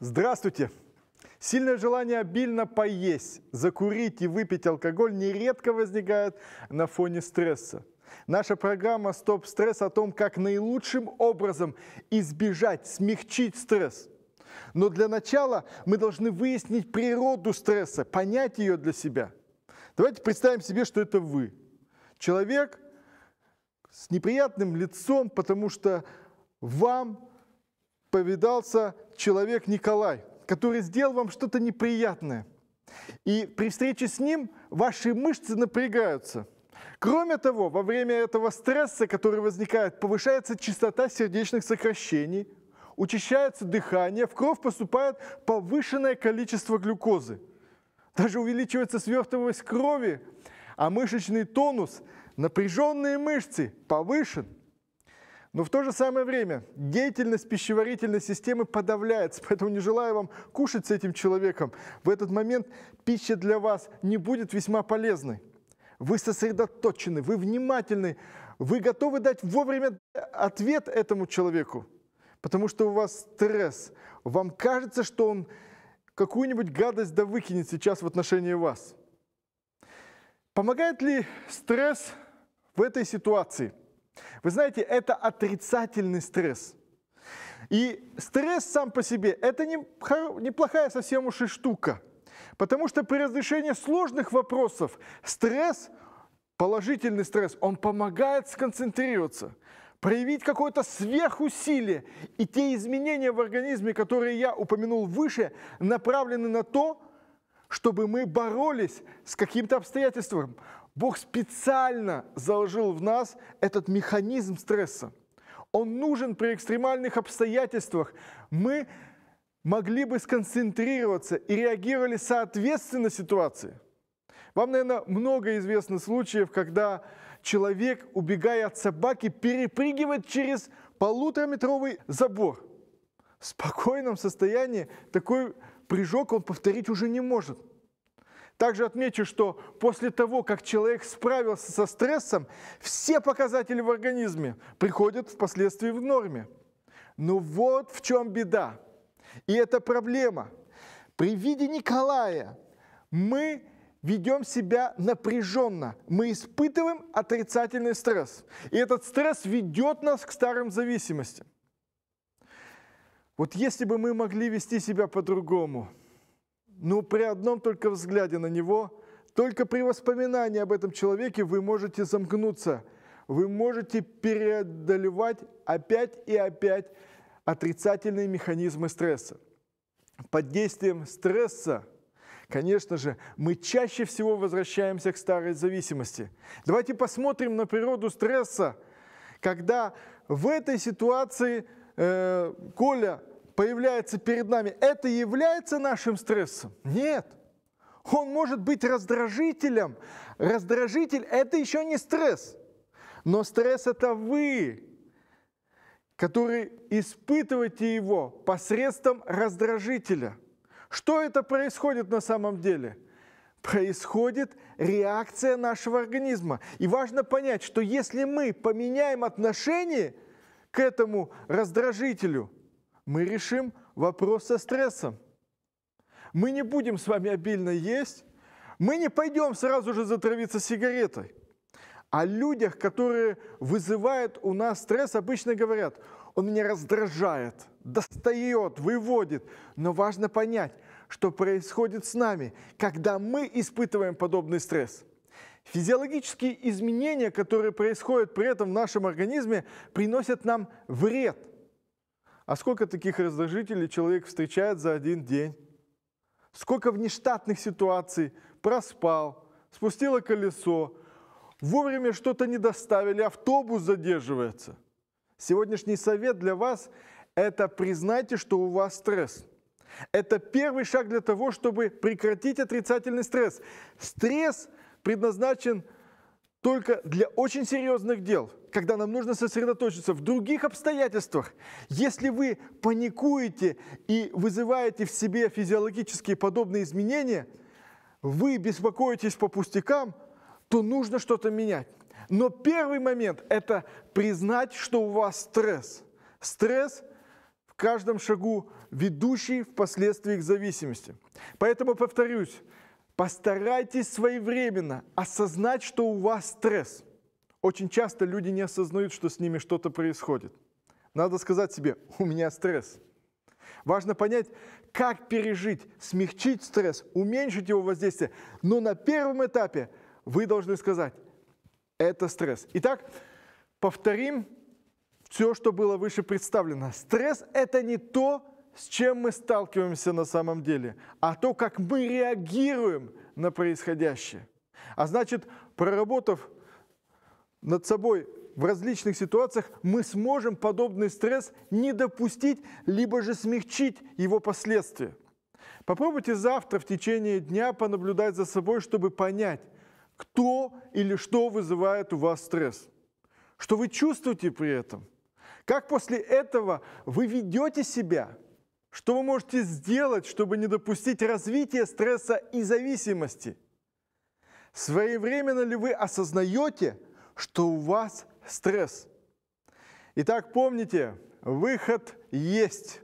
Здравствуйте! Сильное желание обильно поесть, закурить и выпить алкоголь нередко возникает на фоне стресса. Наша программа «Стоп стресс» о том, как наилучшим образом избежать, смягчить стресс. Но для начала мы должны выяснить природу стресса, понять ее для себя. Давайте представим себе, что это вы. Человек с неприятным лицом, потому что вам повидался человек Николай, который сделал вам что-то неприятное. И при встрече с ним ваши мышцы напрягаются. Кроме того, во время этого стресса, который возникает, повышается частота сердечных сокращений, учащается дыхание, в кровь поступает повышенное количество глюкозы. Даже увеличивается свертываемость крови, а мышечный тонус, напряженные мышцы повышен. Но в то же самое время деятельность пищеварительной системы подавляется, поэтому не желаю вам кушать с этим человеком. В этот момент пища для вас не будет весьма полезной. Вы сосредоточены, вы внимательны, вы готовы дать вовремя ответ этому человеку, потому что у вас стресс. Вам кажется, что он какую-нибудь гадость да выкинет сейчас в отношении вас. Помогает ли стресс в этой ситуации – вы знаете, это отрицательный стресс. И стресс сам по себе – это неплохая совсем уж и штука. Потому что при разрешении сложных вопросов стресс, положительный стресс, он помогает сконцентрироваться, проявить какое-то сверхусилие. И те изменения в организме, которые я упомянул выше, направлены на то, чтобы мы боролись с каким-то обстоятельством. Бог специально заложил в нас этот механизм стресса. Он нужен при экстремальных обстоятельствах. Мы могли бы сконцентрироваться и реагировали соответственно ситуации. Вам, наверное, много известно случаев, когда человек, убегая от собаки, перепрыгивает через полутораметровый забор. В спокойном состоянии такой прыжок он повторить уже не может. Также отмечу, что после того, как человек справился со стрессом, все показатели в организме приходят впоследствии в норме. Но вот в чем беда. И это проблема. При виде Николая мы ведем себя напряженно. Мы испытываем отрицательный стресс. И этот стресс ведет нас к старым зависимостям. Вот если бы мы могли вести себя по-другому, но при одном только взгляде на него, только при воспоминании об этом человеке вы можете замкнуться, вы можете преодолевать опять и опять отрицательные механизмы стресса. Под действием стресса Конечно же, мы чаще всего возвращаемся к старой зависимости. Давайте посмотрим на природу стресса, когда в этой ситуации э, Коля появляется перед нами, это является нашим стрессом? Нет. Он может быть раздражителем. Раздражитель – это еще не стресс. Но стресс – это вы, которые испытываете его посредством раздражителя. Что это происходит на самом деле? Происходит реакция нашего организма. И важно понять, что если мы поменяем отношения, к этому раздражителю, мы решим вопрос со стрессом. Мы не будем с вами обильно есть, мы не пойдем сразу же затравиться сигаретой. О людях, которые вызывают у нас стресс, обычно говорят, он меня раздражает, достает, выводит. Но важно понять, что происходит с нами, когда мы испытываем подобный стресс – Физиологические изменения, которые происходят при этом в нашем организме, приносят нам вред. А сколько таких раздражителей человек встречает за один день? Сколько внештатных ситуаций? Проспал, спустило колесо, вовремя что-то не доставили, автобус задерживается. Сегодняшний совет для вас – это признайте, что у вас стресс. Это первый шаг для того, чтобы прекратить отрицательный стресс. Стресс – предназначен только для очень серьезных дел, когда нам нужно сосредоточиться в других обстоятельствах. Если вы паникуете и вызываете в себе физиологические подобные изменения, вы беспокоитесь по пустякам, то нужно что-то менять. Но первый момент – это признать, что у вас стресс. Стресс в каждом шагу, ведущий впоследствии к зависимости. Поэтому повторюсь, Постарайтесь своевременно осознать, что у вас стресс. Очень часто люди не осознают, что с ними что-то происходит. Надо сказать себе, у меня стресс. Важно понять, как пережить, смягчить стресс, уменьшить его воздействие. Но на первом этапе вы должны сказать, это стресс. Итак, повторим все, что было выше представлено. Стресс – это не то, с чем мы сталкиваемся на самом деле, а то, как мы реагируем на происходящее. А значит, проработав над собой в различных ситуациях, мы сможем подобный стресс не допустить, либо же смягчить его последствия. Попробуйте завтра в течение дня понаблюдать за собой, чтобы понять, кто или что вызывает у вас стресс. Что вы чувствуете при этом? Как после этого вы ведете себя – что вы можете сделать, чтобы не допустить развития стресса и зависимости? Своевременно ли вы осознаете, что у вас стресс? Итак, помните, выход есть.